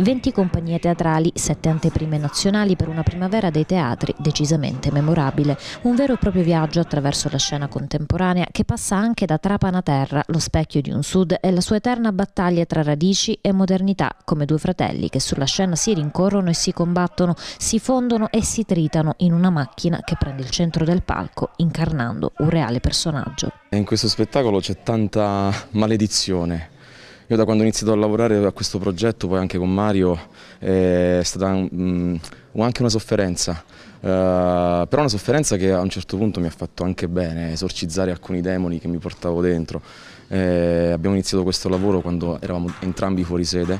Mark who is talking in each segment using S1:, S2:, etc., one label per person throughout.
S1: 20 compagnie teatrali, 7 anteprime nazionali per una primavera dei teatri decisamente memorabile, un vero e proprio viaggio attraverso la scena contemporanea che passa anche da Trapana Terra, lo specchio di un sud e la sua eterna battaglia tra radici e modernità, come due fratelli che sulla scena si rincorrono e si combattono, si fondono e si tritano in una macchina che prende il centro del palco, incarnando un reale personaggio.
S2: In questo spettacolo c'è tanta maledizione io da quando ho iniziato a lavorare a questo progetto, poi anche con Mario, è stata mh, mm, anche una sofferenza, uh, però una sofferenza che a un certo punto mi ha fatto anche bene, esorcizzare alcuni demoni che mi portavo dentro. Eh, abbiamo iniziato questo lavoro quando eravamo entrambi fuori sede,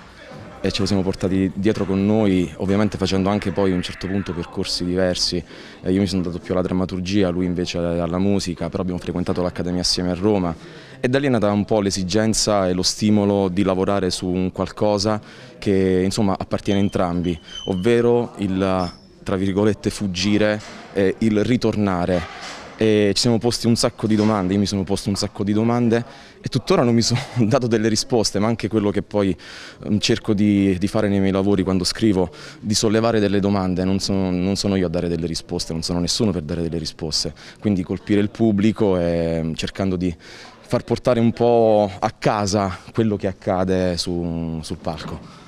S2: e ce lo siamo portati dietro con noi, ovviamente facendo anche poi a un certo punto percorsi diversi. Eh, io mi sono dato più alla drammaturgia, lui invece alla musica, però abbiamo frequentato l'Accademia assieme a Roma e da lì è nata un po' l'esigenza e lo stimolo di lavorare su un qualcosa che insomma appartiene a entrambi, ovvero il tra virgolette fuggire, eh, il ritornare. E ci siamo posti un sacco di domande, io mi sono posto un sacco di domande e tuttora non mi sono dato delle risposte, ma anche quello che poi mm, cerco di, di fare nei miei lavori quando scrivo, di sollevare delle domande, non sono, non sono, io a dare delle risposte, non sono nessuno per dare delle risposte, quindi colpire il pubblico e mm, cercando di far portare un po' a casa quello che accade su, sul palco.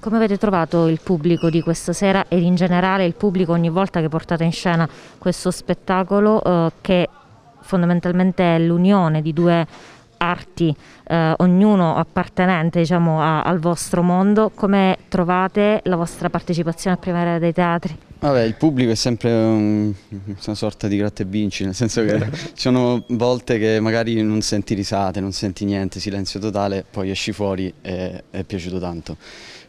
S1: Come avete trovato il pubblico di questa sera ed in generale il pubblico ogni volta che portate in scena questo spettacolo eh, che fondamentalmente è l'unione di due arti, eh, ognuno appartenente diciamo, a, al vostro mondo, come trovate la vostra partecipazione a Primavera dei Teatri?
S3: Vabbè, il pubblico è sempre un, una sorta di gratta e vinci, nel senso che ci sono volte che magari non senti risate, non senti niente, silenzio totale, poi esci fuori e è piaciuto tanto.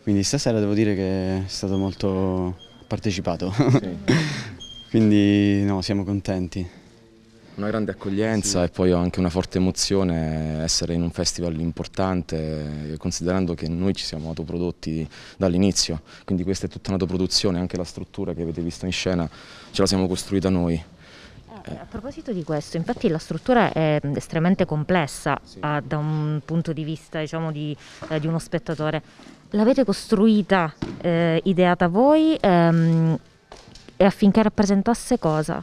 S3: Quindi stasera devo dire che è stato molto partecipato, sì. quindi no, siamo contenti.
S2: Una grande accoglienza sì. e
S3: poi ho anche una forte
S2: emozione essere in un festival importante, considerando che noi ci siamo autoprodotti dall'inizio, quindi questa è tutta un'autoproduzione, anche la struttura che avete visto in scena ce la siamo costruita noi.
S1: Eh. A proposito di questo, infatti la struttura è estremamente complessa sì. ah, da un punto di vista diciamo, di, eh, di, uno spettatore. L'avete costruita, eh, ideata voi ehm, e affinché rappresentasse cosa?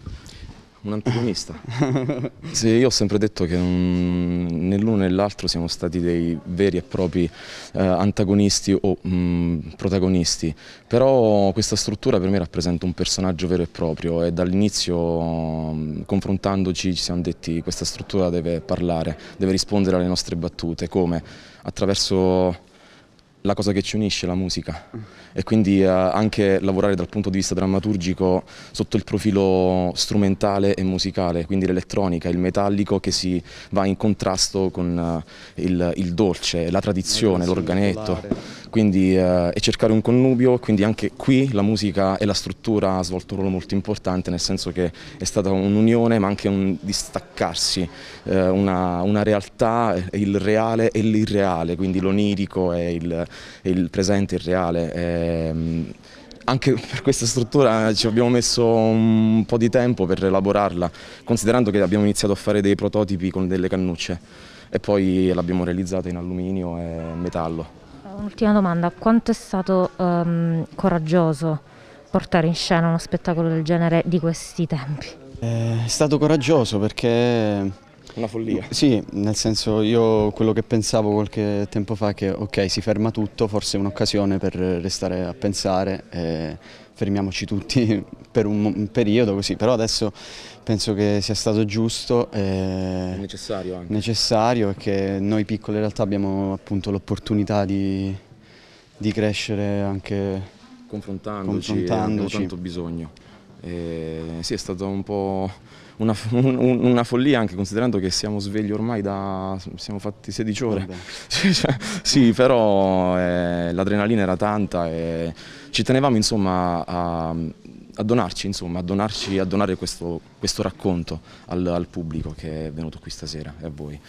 S2: un antagonista. sì, io ho sempre detto che né l'uno né l'altro siamo stati dei veri e propri eh, antagonisti o mh, mm, protagonisti, però questa struttura per me rappresenta un personaggio vero e proprio e dall'inizio mm, confrontandoci ci siamo detti che questa struttura deve parlare, deve rispondere alle nostre battute, come? Attraverso la cosa che ci unisce, la musica. E quindi eh, anche lavorare dal punto di vista drammaturgico sotto il profilo strumentale e musicale, quindi l'elettronica, il metallico che si va in contrasto con eh, il, il, dolce, la tradizione, l'organetto quindi, eh, e cercare un connubio, quindi anche qui la musica e la struttura ha svolto un ruolo molto importante, nel senso che è stata un'unione ma anche un distaccarsi, eh, una, una, realtà, eh, il reale e l'irreale, quindi l'onirico e il, il, presente e il reale. E, ehm, anche per questa struttura eh, ci abbiamo messo un po' di tempo per elaborarla, considerando che abbiamo iniziato a fare dei prototipi con delle cannucce e poi l'abbiamo realizzata in alluminio e metallo.
S1: Un'ultima domanda, quanto è stato um, coraggioso portare in scena uno spettacolo del genere di questi tempi?
S3: Eh, è stato coraggioso perché una follia. Sì, nel senso io quello che pensavo qualche tempo fa che ok si ferma tutto, forse è un'occasione per restare a pensare. E eh, fermiamoci tutti per un periodo così, però adesso penso che sia stato giusto e eh, necessario, anche. necessario e noi piccole realtà abbiamo appunto l'opportunità di, di, crescere anche confrontandoci, confrontandoci. tanto
S2: bisogno. E sì, è stata un po' una, un, una, follia anche considerando che siamo svegli ormai da siamo fatti 16 ore. Cioè, sì, però eh, l'adrenalina era tanta e ci tenevamo insomma a, a donarci, insomma, a, donarci, a donare questo, questo racconto al, al pubblico che è venuto qui stasera e a voi.